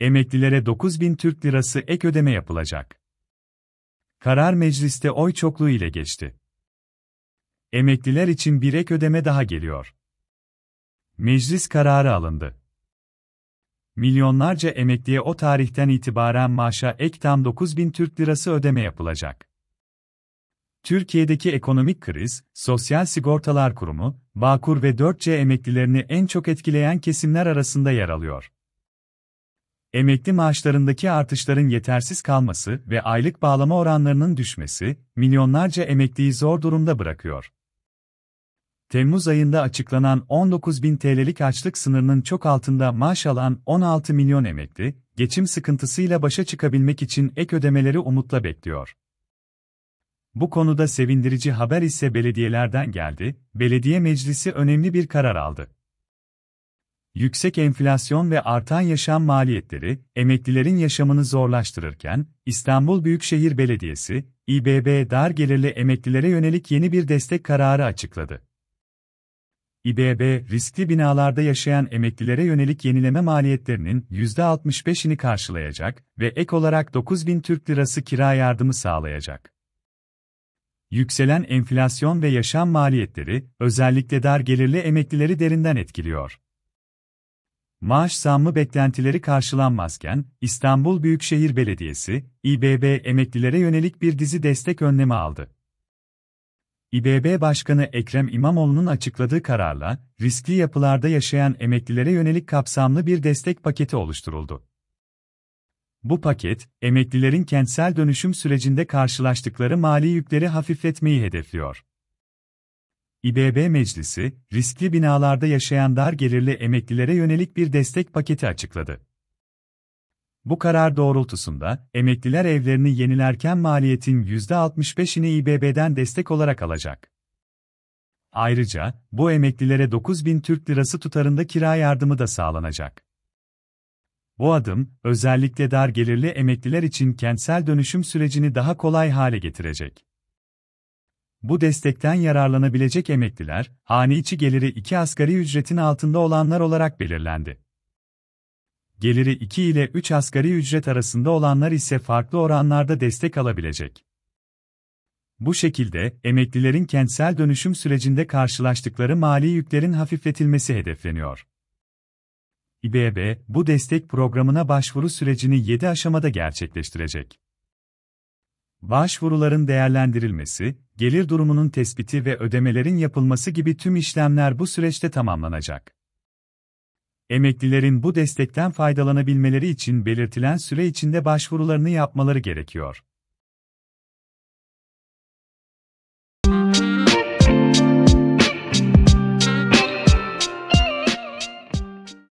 Emeklilere 9 bin Türk lirası ek ödeme yapılacak. Karar mecliste oy çokluğu ile geçti. Emekliler için bir ek ödeme daha geliyor. Meclis kararı alındı. Milyonlarca emekliye o tarihten itibaren maaşa ek tam 9 bin Türk lirası ödeme yapılacak. Türkiye'deki ekonomik kriz, Sosyal Sigortalar Kurumu, Bağkur ve 4C emeklilerini en çok etkileyen kesimler arasında yer alıyor emekli maaşlarındaki artışların yetersiz kalması ve aylık bağlama oranlarının düşmesi, milyonlarca emekliyi zor durumda bırakıyor. Temmuz ayında açıklanan 19 bin TL'lik açlık sınırının çok altında maaş alan 16 milyon emekli, geçim sıkıntısıyla başa çıkabilmek için ek ödemeleri umutla bekliyor. Bu konuda sevindirici haber ise belediyelerden geldi, belediye meclisi önemli bir karar aldı. Yüksek enflasyon ve artan yaşam maliyetleri emeklilerin yaşamını zorlaştırırken İstanbul Büyükşehir Belediyesi İBB dar gelirli emeklilere yönelik yeni bir destek kararı açıkladı. İBB, riskli binalarda yaşayan emeklilere yönelik yenileme maliyetlerinin %65'ini karşılayacak ve ek olarak 9 bin Türk Lirası kira yardımı sağlayacak. Yükselen enflasyon ve yaşam maliyetleri, özellikle dar gelirli emeklileri derinden etkiliyor. Maaş zammı beklentileri karşılanmazken, İstanbul Büyükşehir Belediyesi, İBB emeklilere yönelik bir dizi destek önlemi aldı. İBB Başkanı Ekrem İmamoğlu'nun açıkladığı kararla, riskli yapılarda yaşayan emeklilere yönelik kapsamlı bir destek paketi oluşturuldu. Bu paket, emeklilerin kentsel dönüşüm sürecinde karşılaştıkları mali yükleri hafifletmeyi hedefliyor. İBB Meclisi, riskli binalarda yaşayan dar gelirli emeklilere yönelik bir destek paketi açıkladı. Bu karar doğrultusunda, emekliler evlerini yenilerken maliyetin %65'ini İBB'den destek olarak alacak. Ayrıca, bu emeklilere 9 bin Türk lirası tutarında kira yardımı da sağlanacak. Bu adım, özellikle dar gelirli emekliler için kentsel dönüşüm sürecini daha kolay hale getirecek. Bu destekten yararlanabilecek emekliler, hane içi geliri 2 asgari ücretin altında olanlar olarak belirlendi. Geliri 2 ile 3 asgari ücret arasında olanlar ise farklı oranlarda destek alabilecek. Bu şekilde, emeklilerin kentsel dönüşüm sürecinde karşılaştıkları mali yüklerin hafifletilmesi hedefleniyor. İBB, bu destek programına başvuru sürecini 7 aşamada gerçekleştirecek. Başvuruların değerlendirilmesi, gelir durumunun tespiti ve ödemelerin yapılması gibi tüm işlemler bu süreçte tamamlanacak. Emeklilerin bu destekten faydalanabilmeleri için belirtilen süre içinde başvurularını yapmaları gerekiyor.